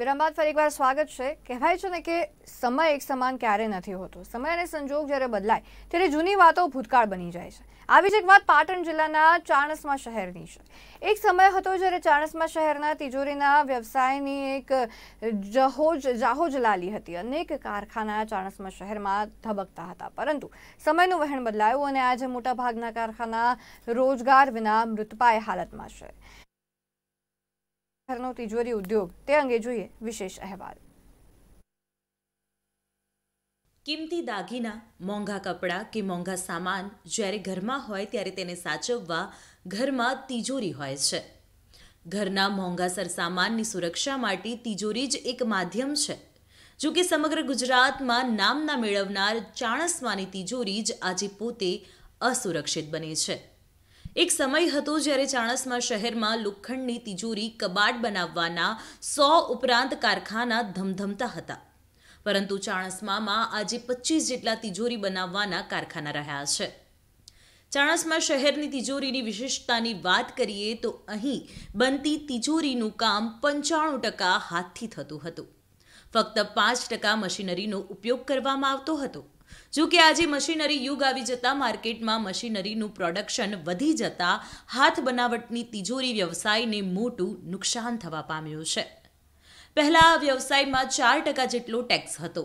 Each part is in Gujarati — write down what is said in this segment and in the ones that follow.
વિરામ બાદ ફરી એકવાર સ્વાગત છે કહેવાય છે ને કે સમય એક સમાન ક્યારે નથી હોતો સમય અને સંજોગ જ્યારે બદલાય ત્યારે જૂની વાતો ભૂતકાળ બની જાય છે આવી જ એક વાત પાટણ જિલ્લાના ચાણસમા શહેરની છે એક સમય હતો જ્યારે ચાણસમા શહેરના તિજોરીના વ્યવસાયની એક જહોજ જાહોજ લાલી હતી અનેક કારખાના ચાણસમા શહેરમાં ધબકતા હતા પરંતુ સમયનું વહેણ બદલાયું અને આજે મોટાભાગના કારખાના રોજગાર વિના મૃતપાય હાલતમાં છે ઠરનો તિજોરી ઉદ્યોગ તે અંગે જોઈએ વિશેષ અહેવાલ કિંમતી દાગીના મોંઘા કપડાં કે મોંઘા સામાન જ્યારે ઘરમાં હોય ત્યારે તેને સાચવવા ઘરમાં તિજોરી હોય છે ઘરના મોંઘા સરસામાનની સુરક્ષા માટે તિજોરી જ એક માધ્યમ છે જો કે સમગ્ર ગુજરાતમાં નામના મેળવનાર ચાણસ્માની તિજોરી જ આજે પોતે અસુરક્ષિત બની છે એક સમય હતો જ્યારે ચાણસમા શહેરમાં લોખંડની તિજોરી કબાટ બનાવવાના સો ઉપરાંત કારખાના ધમધમતા હતા પરંતુ ચાણસમામાં આજે પચીસ જેટલા તિજોરી બનાવવાના કારખાના રહ્યા છે ચાણસમા શહેરની તિજોરીની વિશેષતાની વાત કરીએ તો અહીં બનતી તિજોરીનું કામ પંચાણું ટકા હાથથી થતું હતું ફક્ત પાંચ ટકા મશીનરીનો ઉપયોગ કરવામાં આવતો હતો જો કે આજે મશીનરી યુગ આવી જતા માર્કેટમાં મશીનરીનું પ્રોડક્શન વધી જતા હાથ બનાવટની તિજોરી વ્યવસાયને મોટું નુકસાન થવા પામ્યું છે પહેલા આ વ્યવસાયમાં ચાર ટકા જેટલો ટેક્સ હતો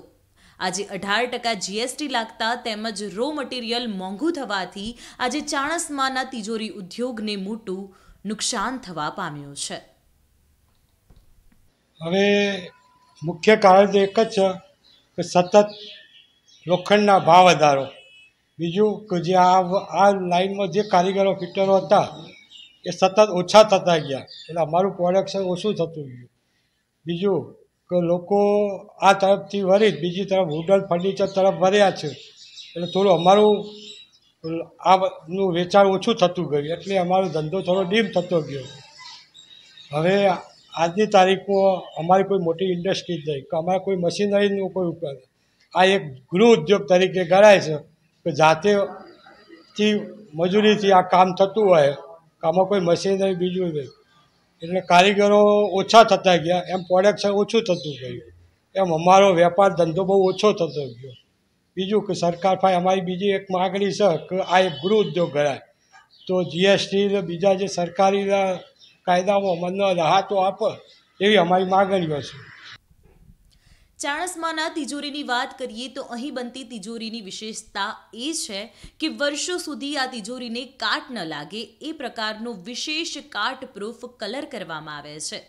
આજે અઢાર ટકા જીએસટી લાગતા તેમજ રો મટીરિયલ મોંઘું થવાથી આજે ચાણસમાના તિજોરી ઉદ્યોગને મોટું નુકસાન થવા પામ્યું છે હવે મુખ્ય કારણ તો એક જ છે કે સતત લોખંડના ભાવ વધારો બીજું કે જે આ આ લાઇનમાં જે કારીગરો ફિટરો હતા એ સતત ઓછા થતા ગયા એટલે અમારું પ્રોડક્શન ઓછું થતું ગયું બીજું કે લોકો આ તરફથી વળી બીજી તરફ વુડન ફર્નિચર તરફ ભર્યા છે એટલે થોડું અમારું આનું વેચાણ ઓછું થતું ગયું એટલે અમારો ધંધો થોડો ડીમ થતો ગયો હવે આજની તારીખમાં અમારી કોઈ મોટી ઇન્ડસ્ટ્રી જ નહીં કે અમારે કોઈ મશીનરીનું કોઈ ઉપયોગ આ એક ગૃહ ઉદ્યોગ તરીકે ગણાય છે કે જાતેથી મજૂરીથી આ કામ થતું હોય આમાં કોઈ મશીનરી બીજું નહીં એટલે કારીગરો ઓછા થતા ગયા એમ પ્રોડક્શન ઓછું થતું ગયું એમ અમારો વેપાર ધંધો બહુ ઓછો થતો ગયો બીજું કે સરકાર પાસે અમારી બીજી એક માગણી છે કે આ એક ગૃહ ઉદ્યોગ ગણાય તો જીએસટી બીજા જે સરકારીના કાયદામાં અમને રાહતો આપે એવી અમારી માગણીઓ છે ચાણસમાના તિજોરીની વાત કરીએ તો અહીં બનતી તિજોરીની વિશેષતા એ છે કે વર્ષો સુધી આ તિજોરીને કાટ ન લાગે એ પ્રકારનો વિશેષ કાટ પ્રૂફ કલર કરવામાં આવે છે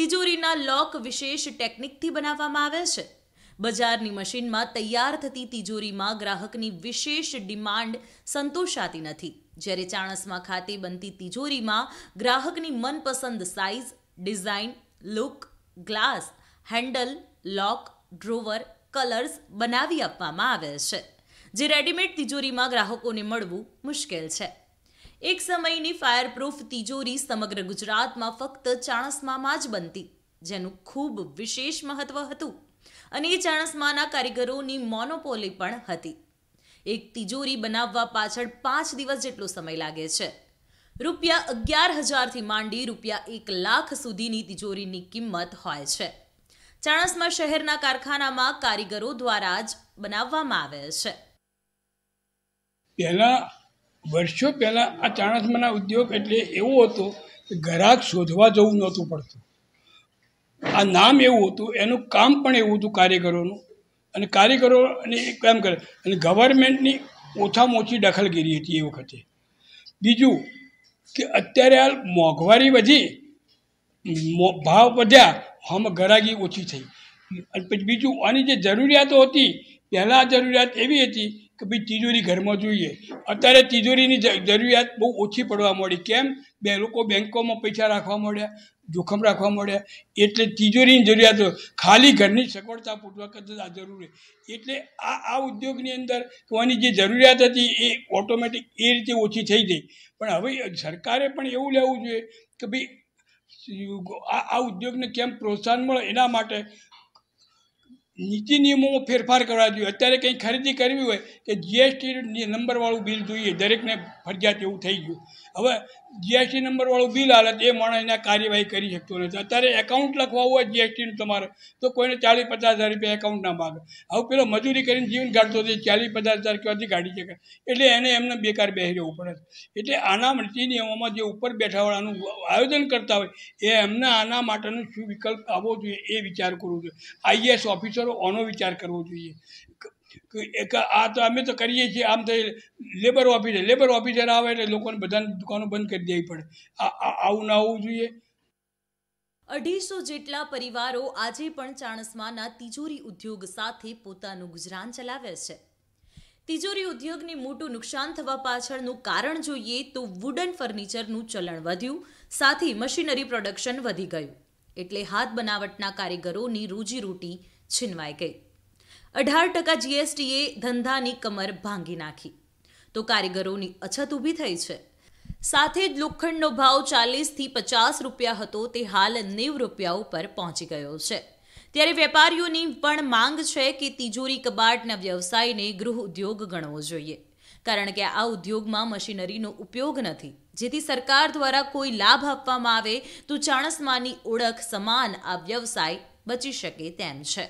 તિજોરીના લોક વિશેષ ટેકનિકથી બનાવવામાં આવે છે બજારની મશીનમાં તૈયાર થતી તિજોરીમાં ગ્રાહકની વિશેષ ડિમાન્ડ સંતોષાતી નથી જ્યારે ચાણસમાં ખાતે બનતી તિજોરીમાં ગ્રાહકની મનપસંદ size design look glass handle lock drawer colours બનાવી આપવામાં આવે છે જે રેડીમેડ તિજોરીમાં ગ્રાહકોને મળવું મુશ્કેલ છે એક સમયની ફાયરપ્રૂફ તિજોરી સમગ્ર ગુજરાતમાં ફક્ત ચાણસમામાં જ બનતી જેનું ખૂબ વિશેષ મહત્વ હતું અને એ ચાણસમાના કારીગરોની મોનોપોલી પણ હતી એક તિજોરી બનાવવા પાછળ પાંચ દિવસ જેટલો સમય લાગે છે રૂપિયા અગિયાર હજારથી માંડી રૂપિયા એક લાખ સુધીની તિજોરીની કિંમત હોય છે ચાણસ્મા શહેરના કારખાનામાં કારીગરો દ્વારા જ બનાવવામાં આવે છે પહેલાં વર્ષો પહેલાં આ ચાણસમાના ઉદ્યોગ એટલે એવો હતો કે ગ્રાહક શોધવા જવું નહોતું પડતું આ નામ એવું હતું એનું કામ પણ એવું હતું કારીગરોનું અને કારીગરો અને કામ કરે અને ગવર્મેન્ટની ઓછામાં ઓછી દખલગીરી હતી એ વખતે બીજું કે અત્યારે આ મોંઘવારી વધી ભાવ વધ્યા હમ ગરાગી ઓછી થઈ પછી બીજું આની જે જરૂરિયાતો હતી પહેલાં જરૂરિયાત એવી હતી કે ભાઈ તિજોરી ઘરમાં જોઈએ અત્યારે તિજોરીની જરૂરિયાત બહુ ઓછી પડવા મળી કેમ બે લોકો બેન્કોમાં પૈસા રાખવા મળ્યા જોખમ રાખવા મળ્યા એટલે તિજોરીની જરૂરિયાત ખાલી ઘરની સગવડતા પૂરવા કરતા આ જરૂરી એટલે આ આ ઉદ્યોગની અંદર કોની જે જરૂરિયાત હતી એ ઓટોમેટિક એ રીતે ઓછી થઈ ગઈ પણ હવે સરકારે પણ એવું લેવું જોઈએ કે ભાઈ આ ઉદ્યોગને કેમ પ્રોત્સાહન મળે એના માટે નીતિ નિયમોમાં ફેરફાર કરવા જોઈએ અત્યારે કંઈ ખરીદી કરવી હોય કે જીએસટી નંબરવાળું બિલ જોઈએ દરેકને ફરજિયાત એવું થઈ ગયું હવે જીએસટી નંબરવાળું બિલ હાલે એ માણસ એના કાર્યવાહી કરી શકતો નથી અત્યારે એકાઉન્ટ લખવા હોય જીએસટીનું તમારે તો કોઈને ચાલીસ પચાસ હજાર રૂપિયા એકાઉન્ટ ના માગે હવે પેલો મજૂરી કરીને જીવન કાઢતો હતો ચાલીસ પચાસ હજાર ક્યાંથી કાઢી શકે એટલે એને એમને બેકાર બેસી રહેવું પડે એટલે આના નીતિ નિયમોમાં જે ઉપર બેઠાવાળાનું આયોજન કરતા હોય એ એમને આના માટેનું શું વિકલ્પ આવવો જોઈએ એ વિચાર કરવો જોઈએ આઈએએસ ઓફિસરો કરો આનો વિચાર કરવો જોઈએ આ તો અમે તો કરીએ છીએ આમ થઈ લેબર ઓફિસર લેબર ઓફિસર આવે એટલે લોકોને બધાની દુકાનો બંધ કરી દેવી પડે આવું ના આવવું જોઈએ અઢીસો જેટલા પરિવારો આજે પણ ચાણસ્માના તિજોરી ઉદ્યોગ સાથે પોતાનું ગુજરાન ચલાવે છે તિજોરી ઉદ્યોગને મોટું નુકસાન થવા પાછળનું કારણ જોઈએ તો વુડન ફર્નિચરનું ચલણ વધ્યું સાથે મશીનરી પ્રોડક્શન વધી ગયું એટલે હાથ બનાવટના કારીગરોની રોજીરોટી છીનવાઈ ગઈ અઢાર ટકા જીએસટીએ ધંધાની કમર ભાંગી નાખી તો કારીગરોની અછત ઊભી થઈ છે સાથે જ લોખંડનો ભાવ ચાલીસથી પચાસ રૂપિયા હતો તે હાલ નેવ રૂપિયા ઉપર પહોંચી ગયો છે ત્યારે વેપારીઓની પણ માંગ છે કે તિજોરી કબાટના વ્યવસાયને ગૃહ ઉદ્યોગ ગણવો જોઈએ કારણ કે આ ઉદ્યોગમાં મશીનરીનો ઉપયોગ નથી જેથી સરકાર દ્વારા કોઈ લાભ આપવામાં આવે તો ચાણસમાની ઓળખ સમાન આ વ્યવસાય બચી શકે તેમ છે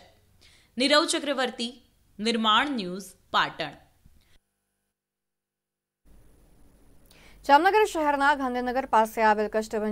નીરવ ચક્રવર્તી નિર્માણ ન્યૂઝ પાટણ જામનગર શહેરના ગાંધીનગર પાસે આવેલ કષ્ટભંજ